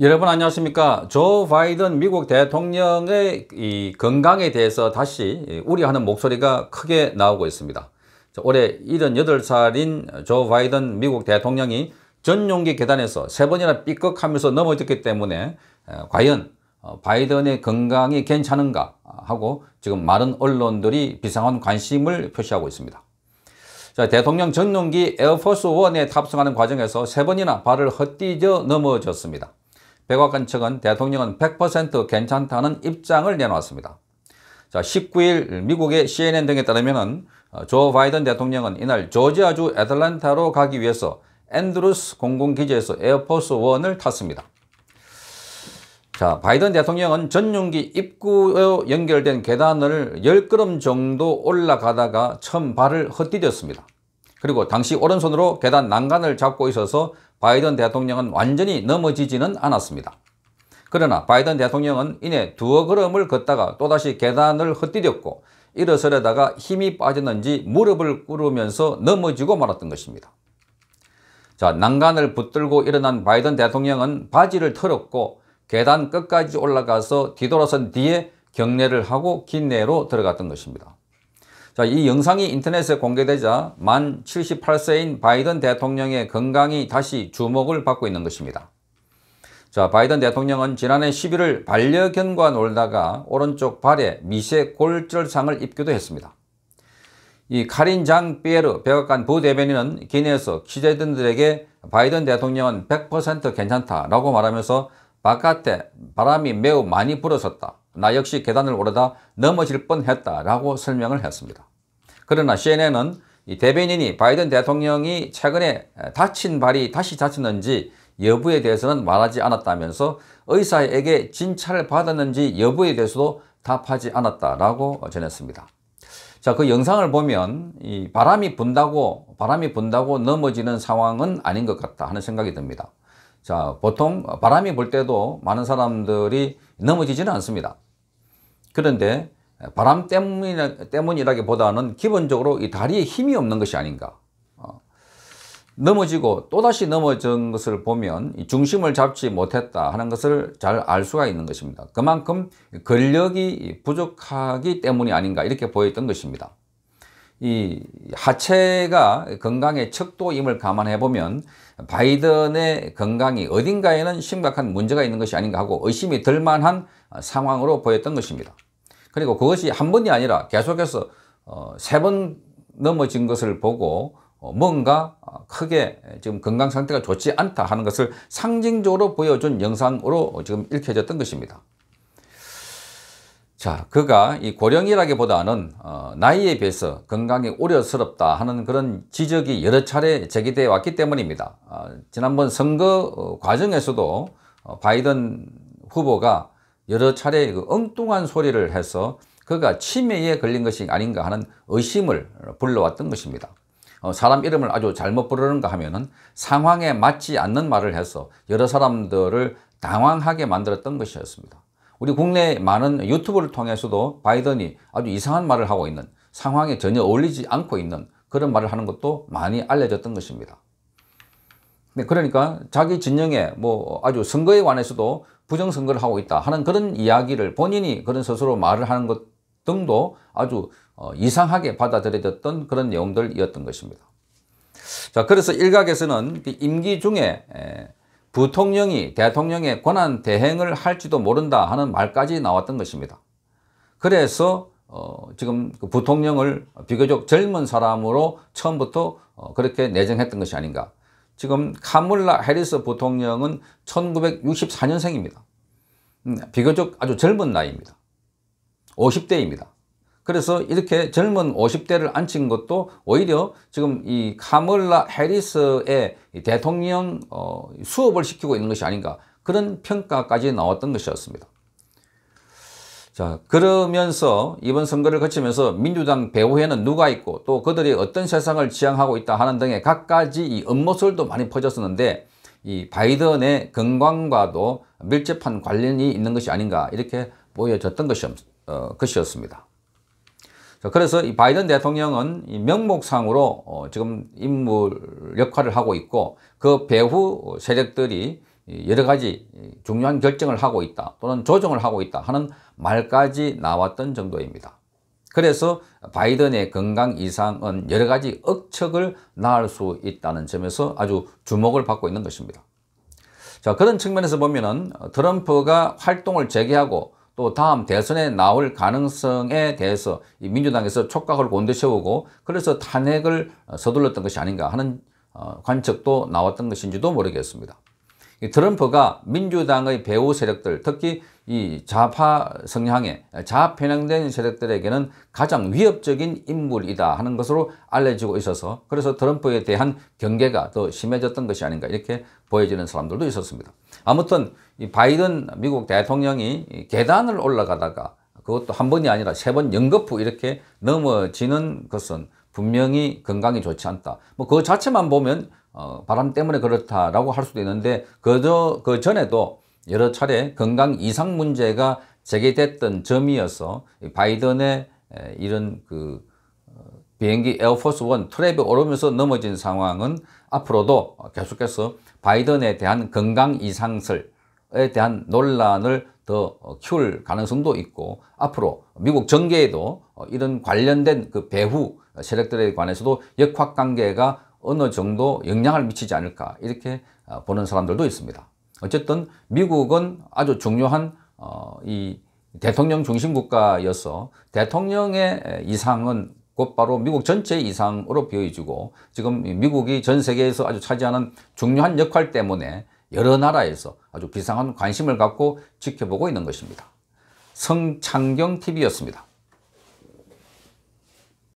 여러분 안녕하십니까 조 바이든 미국 대통령의 이 건강에 대해서 다시 우려하는 목소리가 크게 나오고 있습니다 올해 78살인 조 바이든 미국 대통령이 전용기 계단에서 세 번이나 삐걱하면서 넘어졌기 때문에 과연 어, 바이든의 건강이 괜찮은가 하고 지금 많은 언론들이 비상한 관심을 표시하고 있습니다 자, 대통령 전용기 에어포스 원에 탑승하는 과정에서 세 번이나 발을 헛디뎌 넘어졌습니다 백악관 측은 대통령은 100% 괜찮다는 입장을 내놓았습니다. 자, 19일 미국의 CNN 등에 따르면 어, 조 바이든 대통령은 이날 조지아주 애틀란타로 가기 위해서 앤드루스 공군기지에서 에어포스 원을 탔습니다. 자, 바이든 대통령은 전용기 입구에 연결된 계단을 10걸음 정도 올라가다가 처음 발을 헛디뎠습니다. 그리고 당시 오른손으로 계단 난간을 잡고 있어서 바이든 대통령은 완전히 넘어지지는 않았습니다. 그러나 바이든 대통령은 이내 두어 걸음을 걷다가 또다시 계단을 헛디뎠고 일어서려다가 힘이 빠졌는지 무릎을 꿇으면서 넘어지고 말았던 것입니다. 자, 난간을 붙들고 일어난 바이든 대통령은 바지를 털었고 계단 끝까지 올라가서 뒤돌아선 뒤에 경례를 하고 긴내로 들어갔던 것입니다. 자, 이 영상이 인터넷에 공개되자 만 78세인 바이든 대통령의 건강이 다시 주목을 받고 있는 것입니다. 자, 바이든 대통령은 지난해 11월 반려견과 놀다가 오른쪽 발에 미세 골절상을 입기도 했습니다. 이 카린 장 피에르 백악관 부대변인은 기내에서 취재진들에게 바이든 대통령은 100% 괜찮다라고 말하면서 바깥에 바람이 매우 많이 불어섰다 나 역시 계단을 오르다 넘어질 뻔했다라고 설명을 했습니다. 그러나 CNN은 대변인이 바이든 대통령이 최근에 다친 발이 다시 다쳤는지 여부에 대해서는 말하지 않았다면서 의사에게 진찰을 받았는지 여부에 대해서도 답하지 않았다라고 전했습니다. 자, 그 영상을 보면 이 바람이 분다고 바람이 분다고 넘어지는 상황은 아닌 것 같다 하는 생각이 듭니다. 자, 보통 바람이 불 때도 많은 사람들이 넘어지지는 않습니다. 그런데 바람 때문이라, 때문이라기보다는 기본적으로 이 다리에 힘이 없는 것이 아닌가. 어. 넘어지고 또다시 넘어진 것을 보면 중심을 잡지 못했다 하는 것을 잘 알 수가 있는 것입니다. 그만큼 근력이 부족하기 때문이 아닌가 이렇게 보였던 것입니다. 이 하체가 건강의 척도임을 감안해 보면 바이든의 건강이 어딘가에는 심각한 문제가 있는 것이 아닌가 하고 의심이 들 만한 상황으로 보였던 것입니다. 그리고 그것이 한 번이 아니라 계속해서 어, 세번 넘어진 것을 보고 어, 뭔가 크게 지금 건강 상태가 좋지 않다 하는 것을 상징적으로 보여준 영상으로 지금 읽혀졌던 것입니다. 자, 그가 이 고령이라기보다는 어, 나이에 비해서 건강이 우려스럽다 하는 그런 지적이 여러 차례 제기되어 왔기 때문입니다. 어, 지난번 선거 어, 과정에서도 어, 바이든 후보가 여러 차례 그 엉뚱한 소리를 해서 그가 치매에 걸린 것이 아닌가 하는 의심을 불러왔던 것입니다. 어, 사람 이름을 아주 잘못 부르는가 하면은 상황에 맞지 않는 말을 해서 여러 사람들을 당황하게 만들었던 것이었습니다. 우리 국내 많은 유튜브를 통해서도 바이든이 아주 이상한 말을 하고 있는 상황에 전혀 어울리지 않고 있는 그런 말을 하는 것도 많이 알려졌던 것입니다. 네, 그러니까 자기 진영에 뭐 아주 선거에 관해서도 부정선거를 하고 있다 하는 그런 이야기를 본인이 그런 스스로 말을 하는 것 등도 아주 어, 이상하게 받아들여졌던 그런 내용들이었던 것입니다. 자, 그래서 일각에서는 그 임기 중에 부통령이 대통령의 권한 대행을 할지도 모른다 하는 말까지 나왔던 것입니다. 그래서 어, 지금 그 부통령을 비교적 젊은 사람으로 처음부터 어, 그렇게 내정했던 것이 아닌가. 지금 카물라 해리스 부통령은 1964년생입니다. 음, 비교적 아주 젊은 나이입니다. 50대입니다. 그래서 이렇게 젊은 50대를 앉힌 것도 오히려 지금 이 카멀라 해리스의 대통령 어, 수업을 시키고 있는 것이 아닌가 그런 평가까지 나왔던 것이었습니다. 자 그러면서 이번 선거를 거치면서 민주당 배후에는 누가 있고 또 그들이 어떤 세상을 지향하고 있다 하는 등의 각가지 이 음모설도 많이 퍼졌었는데 이 바이든의 건강과도 밀접한 관련이 있는 것이 아닌가 이렇게 보여졌던 것이 어, 것이었습니다. 그래서 이 바이든 대통령은 이 명목상으로 어 지금 인물 역할을 하고 있고 그 배후 세력들이 여러 가지 중요한 결정을 하고 있다 또는 조정을 하고 있다 하는 말까지 나왔던 정도입니다. 그래서 바이든의 건강 이상은 여러 가지 억척을 낳을 수 있다는 점에서 아주 주목을 받고 있는 것입니다. 자 그런 측면에서 보면은 트럼프가 활동을 재개하고 또 다음 대선에 나올 가능성에 대해서 민주당에서 촉각을 곤두세우고 그래서 탄핵을 서둘렀던 것이 아닌가 하는 어, 관측도 나왔던 것인지도 모르겠습니다. 트럼프가 민주당의 배후 세력들, 특히 이 좌파 성향의 좌편향된 세력들에게는 가장 위협적인 인물이다 하는 것으로 알려지고 있어서 그래서 트럼프에 대한 경계가 더 심해졌던 것이 아닌가 이렇게 보여지는 사람들도 있었습니다. 아무튼 이 바이든 미국 대통령이 계단을 올라가다가 그것도 한 번이 아니라 세 번 연거푸 이렇게 넘어지는 것은 분명히 건강이 좋지 않다. 뭐 그 자체만 보면 어, 바람 때문에 그렇다라고 할 수도 있는데 그저 그 전에도 여러 차례 건강 이상 문제가 제기됐던 점이어서 바이든의 이런 그 어, 비행기 에어포스 원 트랩에 오르면서 넘어진 상황은 앞으로도 계속해서 바이든에 대한 건강 이상설에 대한 논란을 더 어, 키울 가능성도 있고 앞으로 미국 정계에도 어, 이런 관련된 그 배후 세력들에 관해서도 역학 관계가 어느 정도 영향을 미치지 않을까 이렇게 어, 보는 사람들도 있습니다. 어쨌든 미국은 아주 중요한 어, 이 대통령 중심 국가여서 대통령의 이상은 곧바로 미국 전체 이상으로 보여지고 지금 미국이 전 세계에서 아주 차지하는 중요한 역할 때문에 여러 나라에서 아주 비상한 관심을 갖고 지켜보고 있는 것입니다. 성창경TV였습니다.